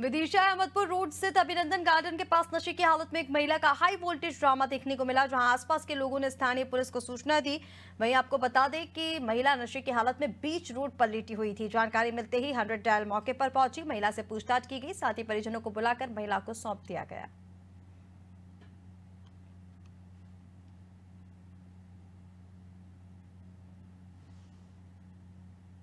Vidisha Ahmadpur road स्थित अभिनंदन garden के पास नशे की हालत में एक महिला का हाई वोल्टेज ड्रामा देखने को मिला जहां आसपास के लोगों ने स्थानीय पुलिस को सूचना दी वहीं आपको बता दें कि महिला नशे की हालत में बीच रोड पर लेटी हुई थी जानकारी मिलते ही हंड्रेड डायल मौके पर पहुंची महिला से पूछताछ की गई साथ ही परिजनों को बुलाकर महिला को सौंप दिया गया